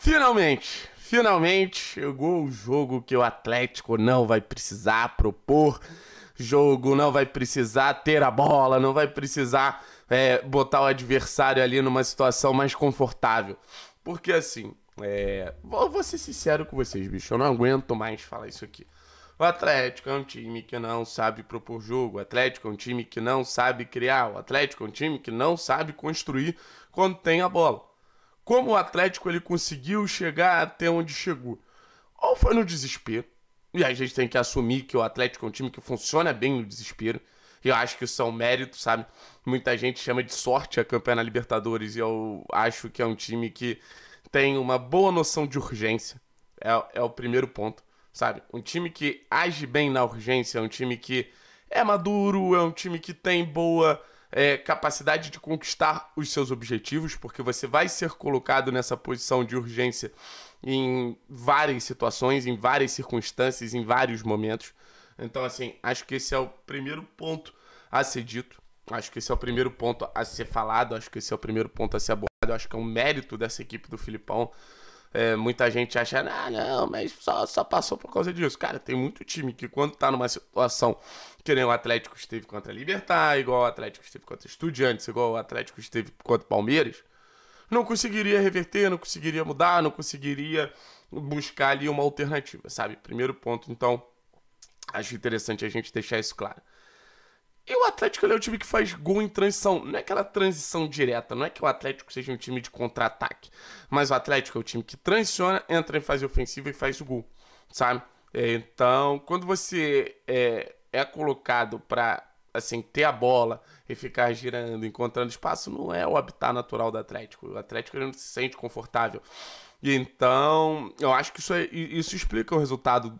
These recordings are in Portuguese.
Finalmente, finalmente chegou o jogo que o Atlético não vai precisar propor jogo, não vai precisar ter a bola, não vai precisar é, botar o adversário ali numa situação mais confortável. Porque assim, é, vou, vou, ser sincero com vocês, bicho, eu não aguento mais falar isso aqui. O Atlético é um time que não sabe propor jogo, o Atlético é um time que não sabe criar, o Atlético é um time que não sabe construir quando tem a bola como o Atlético ele conseguiu chegar até onde chegou. Ou foi no desespero, e a gente tem que assumir que o Atlético é um time que funciona bem no desespero. Eu acho que isso é um mérito, sabe? Muita gente chama de sorte a campanha na Libertadores e eu acho que é um time que tem uma boa noção de urgência. É, é o primeiro ponto, sabe? Um time que age bem na urgência, é um time que é maduro, é um time que tem boa é, capacidade de conquistar os seus objetivos, porque você vai ser colocado nessa posição de urgência em várias situações, em várias circunstâncias, em vários momentos. Então, assim, acho que esse é o primeiro ponto a ser dito. Acho que esse é o primeiro ponto a ser falado. Acho que esse é o primeiro ponto a ser abordado. Acho que é um mérito dessa equipe do Filipão. É, muita gente acha, ah, não, mas só, só passou por causa disso. Cara, tem muito time que quando tá numa situação que nem o Atlético esteve contra a Libertar, igual o Atlético esteve contra Estudiantes, igual o Atlético esteve contra o Palmeiras, não conseguiria reverter, não conseguiria mudar, não conseguiria buscar ali uma alternativa, sabe? Primeiro ponto, então, acho interessante a gente deixar isso claro. E o Atlético é um time que faz gol em transição. Não é aquela transição direta, não é que o Atlético seja um time de contra-ataque. Mas o Atlético é o time que transiciona, entra em fase ofensiva e faz o gol, sabe? É, então, quando você é, é colocado para assim, ter a bola e ficar girando, encontrando espaço, não é o habitat natural do Atlético. O Atlético não se sente confortável então, eu acho que isso, é, isso explica o resultado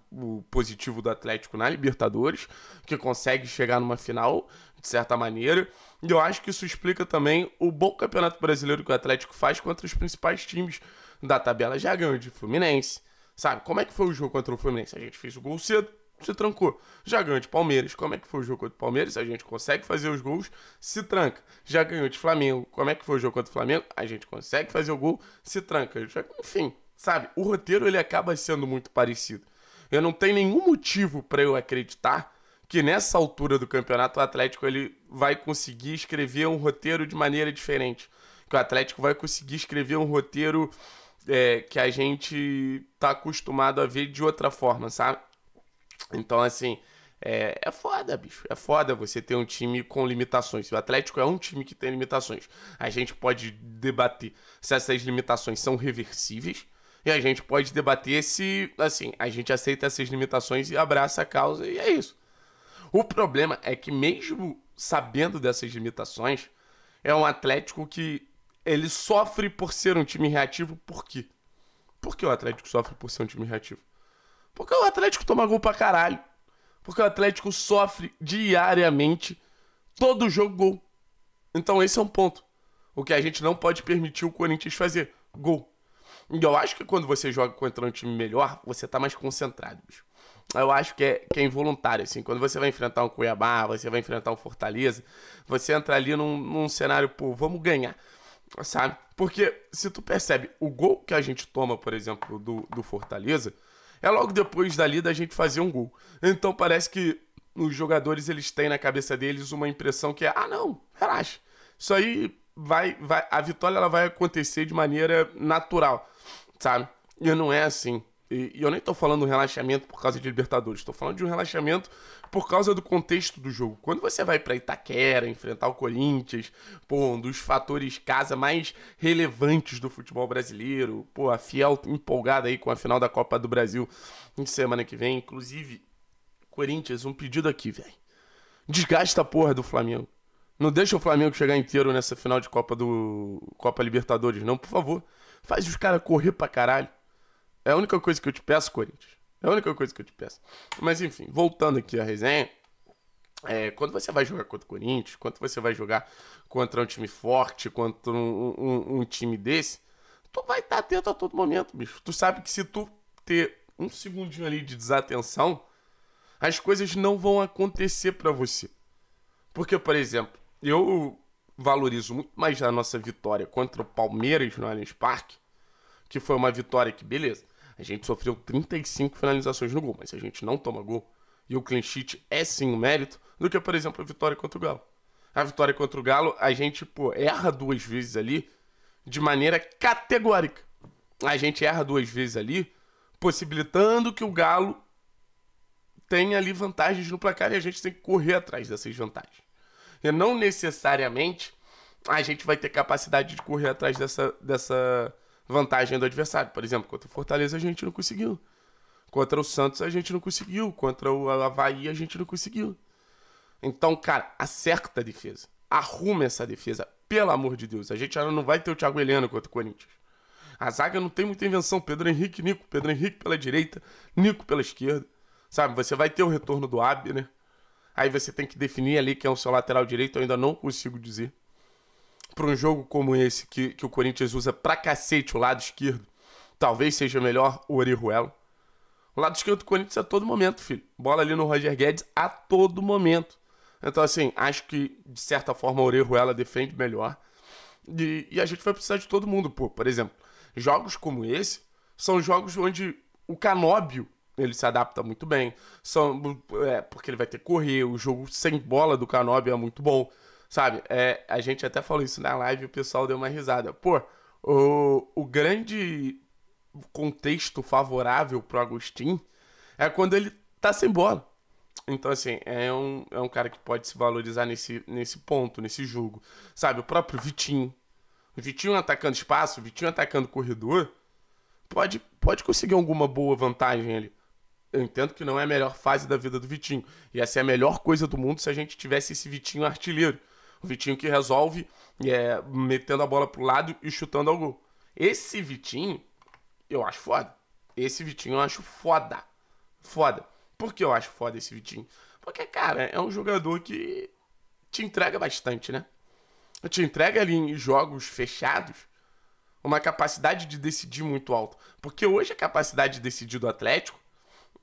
positivo do Atlético na Libertadores, que consegue chegar numa final, de certa maneira. E eu acho que isso explica também o bom campeonato brasileiro que o Atlético faz contra os principais times da tabela. Já ganhou de Fluminense, sabe? Como é que foi o jogo contra o Fluminense? A gente fez o gol cedo, se trancou. Já ganhou de Palmeiras, como é que foi o jogo contra o Palmeiras? A gente consegue fazer os gols, se tranca. Já ganhou de Flamengo, como é que foi o jogo contra o Flamengo? A gente consegue fazer o gol, se tranca. Enfim, sabe? O roteiro ele acaba sendo muito parecido. Eu não tenho nenhum motivo para eu acreditar que nessa altura do campeonato o Atlético ele vai conseguir escrever um roteiro de maneira diferente. Que o Atlético vai conseguir escrever um roteiro é, que a gente tá acostumado a ver de outra forma, sabe? Então, assim, é, é foda, bicho. É foda você ter um time com limitações. O Atlético é um time que tem limitações. A gente pode debater se essas limitações são reversíveis. E a gente pode debater se, assim, a gente aceita essas limitações e abraça a causa, e é isso. O problema é que, mesmo sabendo dessas limitações, é um Atlético que ele sofre por ser um time reativo, por quê? Por que o Atlético sofre por ser um time reativo? Porque o Atlético toma gol pra caralho. Porque o Atlético sofre diariamente todo jogo gol. Então esse é um ponto. O que a gente não pode permitir o Corinthians fazer. Gol. E eu acho que quando você joga contra um time melhor, você tá mais concentrado, bicho. Eu acho que é, que é involuntário, assim. Quando você vai enfrentar um Cuiabá, você vai enfrentar um Fortaleza, você entra ali num, num cenário, pô, vamos ganhar sabe? Porque se tu percebe, o gol que a gente toma, por exemplo, do, do Fortaleza, é logo depois dali da gente fazer um gol. Então parece que os jogadores eles têm na cabeça deles uma impressão que é: ah, não, relaxa. Isso aí vai. vai a vitória ela vai acontecer de maneira natural, sabe? E não é assim. E, e eu nem tô falando relaxamento por causa de Libertadores, tô falando de um relaxamento por causa do contexto do jogo. Quando você vai para Itaquera enfrentar o Corinthians, pô, um dos fatores casa mais relevantes do futebol brasileiro, pô, a Fiel empolgada aí com a final da Copa do Brasil em semana que vem, inclusive, Corinthians, um pedido aqui, velho. Desgasta a porra do Flamengo. Não deixa o Flamengo chegar inteiro nessa final de Copa do Copa Libertadores, não, por favor. Faz os caras correr pra caralho. É a única coisa que eu te peço, Corinthians. É a única coisa que eu te peço. Mas enfim, voltando aqui à resenha. É, quando você vai jogar contra o Corinthians, quando você vai jogar contra um time forte, contra um, um, um time desse, tu vai estar atento a todo momento, bicho. Tu sabe que se tu ter um segundinho ali de desatenção, as coisas não vão acontecer para você. Porque, por exemplo, eu valorizo muito mais a nossa vitória contra o Palmeiras no Allianz Parque, que foi uma vitória que, beleza, a gente sofreu 35 finalizações no gol, mas se a gente não toma gol, e o clean sheet é sim um mérito, do que, por exemplo, a vitória contra o Galo. A vitória contra o Galo, a gente pô, erra duas vezes ali de maneira categórica. A gente erra duas vezes ali, possibilitando que o Galo tenha ali vantagens no placar e a gente tem que correr atrás dessas vantagens. E não necessariamente a gente vai ter capacidade de correr atrás dessa, dessa, vantagem do adversário. Por exemplo, contra o Fortaleza a gente não conseguiu. Contra o Santos a gente não conseguiu. Contra o Havaí a gente não conseguiu. Então, cara, acerta a defesa. Arruma essa defesa. Pelo amor de Deus. A gente ainda não vai ter o Thiago Heleno contra o Corinthians. A zaga não tem muita invenção. Pedro Henrique, Nico. Pedro Henrique pela direita, Nico pela esquerda. Sabe, você vai ter o retorno do Abner. Aí você tem que definir ali quem é o seu lateral direito. Eu ainda não consigo dizer para um jogo como esse, que, que o Corinthians usa pra cacete o lado esquerdo, talvez seja melhor o Orihuela. O lado esquerdo do Corinthians a todo momento, filho. Bola ali no Roger Guedes a todo momento. Então, assim, acho que, de certa forma, o Orihuela defende melhor. E, e a gente vai precisar de todo mundo, pô. Por exemplo, jogos como esse são jogos onde o Canóbio ele se adapta muito bem. São, é, porque ele vai ter que correr, o jogo sem bola do Canóbio é muito bom. Sabe? É, a gente até falou isso na live e o pessoal deu uma risada. Pô, o, o grande contexto favorável pro Agostinho é quando ele tá sem bola. Então, assim, é um, é um cara que pode se valorizar nesse, nesse ponto, nesse jogo. Sabe, o próprio Vitinho. O Vitinho atacando espaço, o Vitinho atacando corredor, pode, pode conseguir alguma boa vantagem ali. Eu entendo que não é a melhor fase da vida do Vitinho. Ia ser a melhor coisa do mundo se a gente tivesse esse Vitinho artilheiro. O Vitinho que resolve é, metendo a bola pro lado e chutando ao gol. Esse Vitinho, eu acho foda. Esse Vitinho eu acho foda. Foda. Por que eu acho foda esse Vitinho? Porque, cara, é um jogador que te entrega bastante, né? Te entrega ali em jogos fechados uma capacidade de decidir muito alta. Porque hoje a capacidade de decidir do Atlético,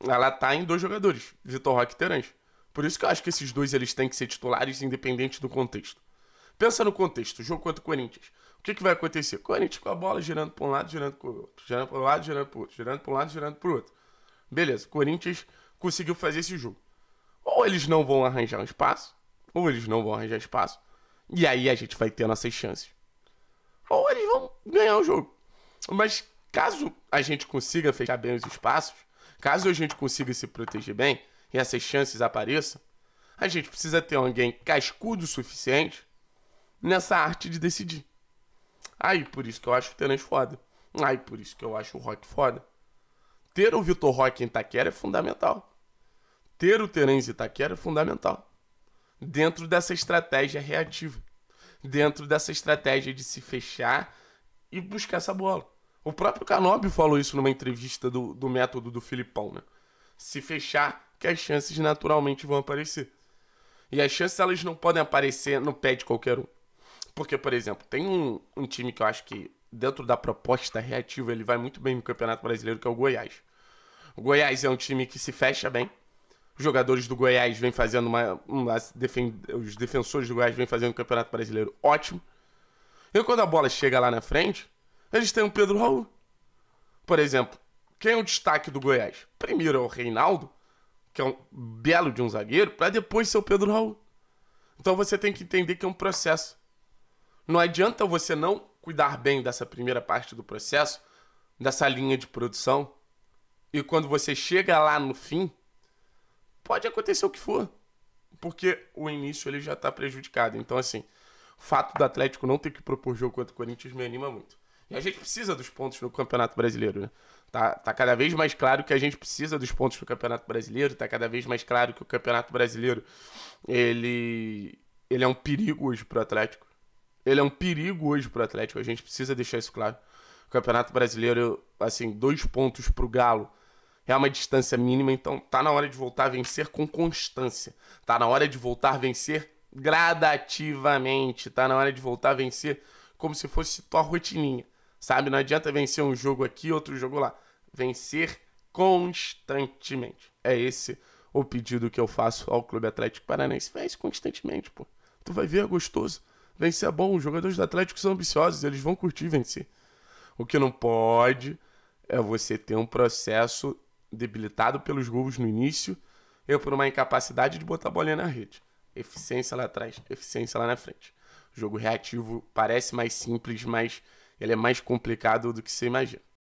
ela tá em dois jogadores, Vitor Roque e Terence. Por isso que eu acho que esses dois eles têm que ser titulares independente do contexto. Pensa no contexto, jogo contra o Corinthians. O que, que vai acontecer? Corinthians com a bola girando para um lado, girando para o outro, girando para um lado, girando para o outro, girando para um lado, girando para o outro. Beleza, Corinthians conseguiu fazer esse jogo. Ou eles não vão arranjar um espaço, ou eles não vão arranjar espaço, e aí a gente vai ter nossas chances. Ou eles vão ganhar o jogo. Mas caso a gente consiga fechar bem os espaços, caso a gente consiga se proteger bem, e essas chances apareçam, a gente precisa ter alguém cascudo o suficiente nessa arte de decidir. Aí por isso que eu acho o Terence foda. Aí por isso que eu acho o Rock foda. Ter o Vitor Rock em Itaquera é fundamental. Ter o Terence Itaquera é fundamental. Dentro dessa estratégia reativa. Dentro dessa estratégia de se fechar e buscar essa bola. O próprio Canobi falou isso numa entrevista do, do método do Filipão, né? Se fechar que as chances naturalmente vão aparecer. E as chances elas não podem aparecer no pé de qualquer um. Porque, por exemplo, tem um, um time que eu acho que dentro da proposta reativa ele vai muito bem no Campeonato Brasileiro, que é o Goiás. O Goiás é um time que se fecha bem. Os jogadores do Goiás vêm fazendo uma. uma os defensores do Goiás vêm fazendo o Campeonato Brasileiro ótimo. E quando a bola chega lá na frente, eles têm o Pedro Raul. Por exemplo, quem é o destaque do Goiás? Primeiro é o Reinaldo, que é um belo de um zagueiro, para depois ser o Pedro Raul. Então você tem que entender que é um processo. Não adianta você não cuidar bem dessa primeira parte do processo, dessa linha de produção, e quando você chega lá no fim, pode acontecer o que for, porque o início ele já está prejudicado. Então assim, o fato do Atlético não ter que propor jogo contra o Corinthians me anima muito. E a gente precisa dos pontos no Campeonato Brasileiro, né? Tá, tá cada vez mais claro que a gente precisa dos pontos do Campeonato Brasileiro, tá cada vez mais claro que o Campeonato Brasileiro ele, ele é um perigo hoje pro Atlético. Ele é um perigo hoje pro Atlético, a gente precisa deixar isso claro. O Campeonato Brasileiro, assim, dois pontos pro Galo é uma distância mínima, então tá na hora de voltar a vencer com constância. Tá na hora de voltar a vencer gradativamente, tá na hora de voltar a vencer como se fosse tua rotininha. Sabe, não adianta vencer um jogo aqui, outro jogo lá vencer constantemente. É esse o pedido que eu faço ao Clube Atlético Paranaense. Vence constantemente, pô. Tu vai ver, é gostoso. Vencer é bom. Os jogadores do Atlético são ambiciosos, eles vão curtir vencer. O que não pode é você ter um processo debilitado pelos gols no início e por uma incapacidade de botar a bolinha na rede. Eficiência lá atrás, eficiência lá na frente. O jogo reativo parece mais simples, mas ele é mais complicado do que você imagina.